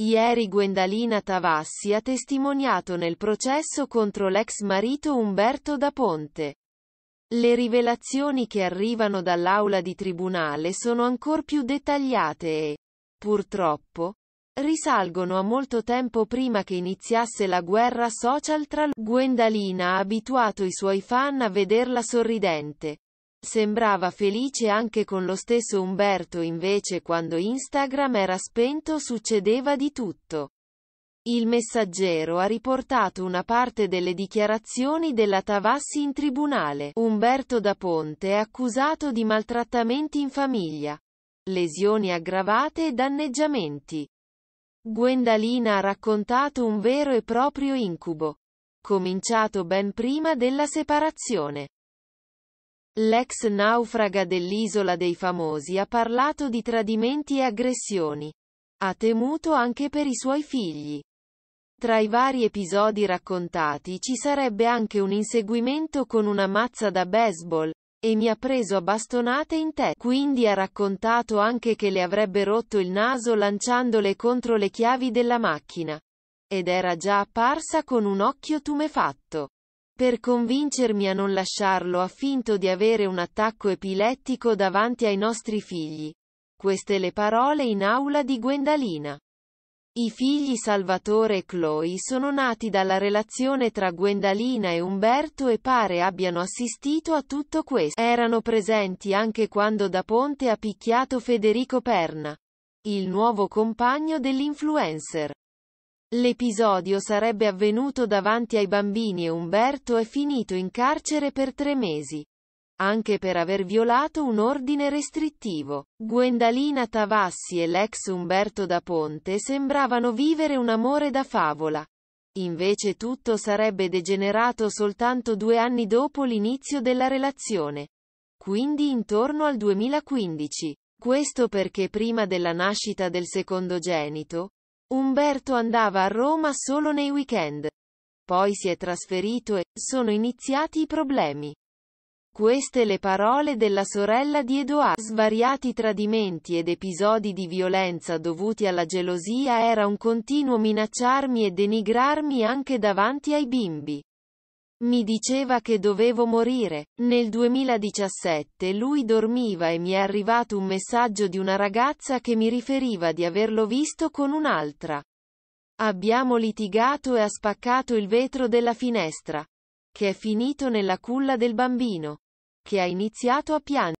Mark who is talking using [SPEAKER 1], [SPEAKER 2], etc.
[SPEAKER 1] Ieri Gwendalina Tavassi ha testimoniato nel processo contro l'ex marito Umberto da Ponte. Le rivelazioni che arrivano dall'aula di tribunale sono ancor più dettagliate e, purtroppo, risalgono a molto tempo prima che iniziasse la guerra social tra Gwendalina ha abituato i suoi fan a vederla sorridente, Sembrava felice anche con lo stesso Umberto invece quando Instagram era spento succedeva di tutto. Il messaggero ha riportato una parte delle dichiarazioni della Tavassi in tribunale. Umberto da Ponte è accusato di maltrattamenti in famiglia, lesioni aggravate e danneggiamenti. Gwendalina ha raccontato un vero e proprio incubo, cominciato ben prima della separazione. L'ex naufraga dell'Isola dei Famosi ha parlato di tradimenti e aggressioni. Ha temuto anche per i suoi figli. Tra i vari episodi raccontati ci sarebbe anche un inseguimento con una mazza da baseball, e mi ha preso a bastonate in te. Quindi ha raccontato anche che le avrebbe rotto il naso lanciandole contro le chiavi della macchina. Ed era già apparsa con un occhio tumefatto. Per convincermi a non lasciarlo ha finto di avere un attacco epilettico davanti ai nostri figli. Queste le parole in aula di Gwendalina. I figli Salvatore e Chloe sono nati dalla relazione tra Gwendalina e Umberto e pare abbiano assistito a tutto questo. Erano presenti anche quando Da Ponte ha picchiato Federico Perna, il nuovo compagno dell'influencer. L'episodio sarebbe avvenuto davanti ai bambini e Umberto è finito in carcere per tre mesi. Anche per aver violato un ordine restrittivo. Gwendalina Tavassi e l'ex Umberto da Ponte sembravano vivere un amore da favola. Invece tutto sarebbe degenerato soltanto due anni dopo l'inizio della relazione. Quindi intorno al 2015. Questo perché prima della nascita del secondogenito, Umberto andava a Roma solo nei weekend. Poi si è trasferito e sono iniziati i problemi. Queste le parole della sorella di Edoardo. Svariati tradimenti ed episodi di violenza dovuti alla gelosia era un continuo minacciarmi e denigrarmi anche davanti ai bimbi. Mi diceva che dovevo morire. Nel 2017 lui dormiva e mi è arrivato un messaggio di una ragazza che mi riferiva di averlo visto con un'altra. Abbiamo litigato e ha spaccato il vetro della finestra, che è finito nella culla del bambino, che ha iniziato a piangere.